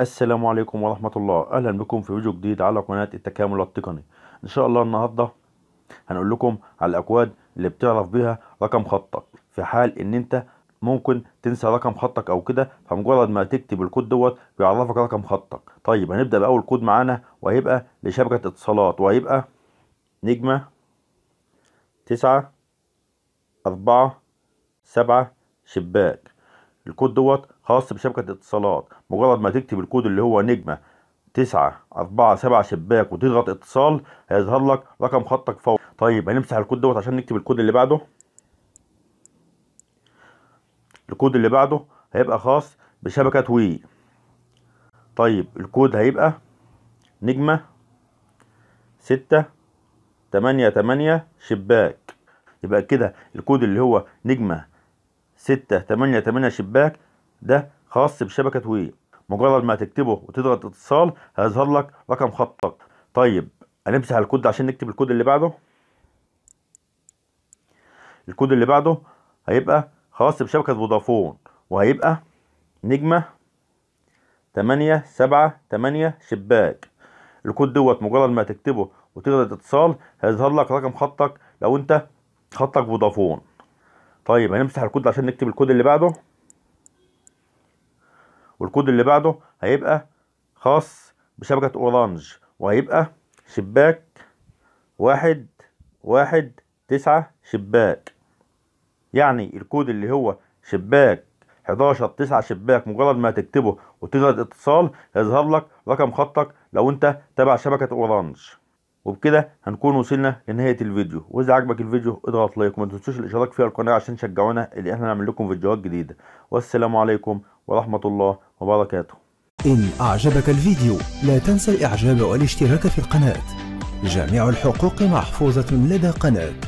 السلام عليكم ورحمة الله أهلا بكم في فيديو جديد على قناة التكامل التقني إن شاء الله النهاردة هنقول لكم على الأكواد اللي بتعرف بيها رقم خطك في حال إن أنت ممكن تنسى رقم خطك أو كده فمجرد ما تكتب الكود دوت بيعرفك رقم خطك طيب هنبدأ بأول كود معانا وهيبقى لشبكة اتصالات وهيبقى نجمة تسعة أربعة سبعة شباك الكود دوت خاص بشبكه الاتصالات مجرد ما تكتب الكود اللي هو نجمه تسعة أربعة سبعة شباك وتضغط اتصال هيظهر لك رقم خطك فوق طيب هنمسح الكود دوت عشان نكتب الكود اللي بعده الكود اللي بعده هيبقى خاص بشبكة وي طيب الكود هيبقى نجمة ستة تمانية تمانية شباك يبقى كده الكود اللي هو نجمة ستة تمانية تمانية شباك ده خاص بشبكة وي مجرد ما تكتبه وتضغط اتصال هيظهر لك رقم خطك طيب هنمسح الكود عشان نكتب الكود اللي بعده الكود اللي بعده هيبقى خاص بشبكة فودافون وهيبقى نجمة تمانية سبعة تمانية شباك الكود دوت مجرد ما تكتبه وتضغط اتصال هيظهر لك رقم خطك لو انت خطك فودافون طيب هنمسح الكود عشان نكتب الكود اللي بعده والكود اللي بعده هيبقى خاص بشبكة اورانج وهيبقى شباك واحد واحد تسعة شباك يعني الكود اللي هو شباك 11 تسعة شباك مجرد ما تكتبه وتضغط اتصال هيظهر لك رقم خطك لو انت تبع شبكة اورانج وبكده هنكون وصلنا لنهايه الفيديو واذا عجبك الفيديو اضغط لايك وما تنسوش الاشتراك في القناه عشان تشجعونا ان احنا نعمل لكم فيديوهات جديده والسلام عليكم ورحمه الله وبركاته ان اعجبك الفيديو لا تنسى الاعجاب والاشتراك في القناه جميع الحقوق محفوظه لدى قناه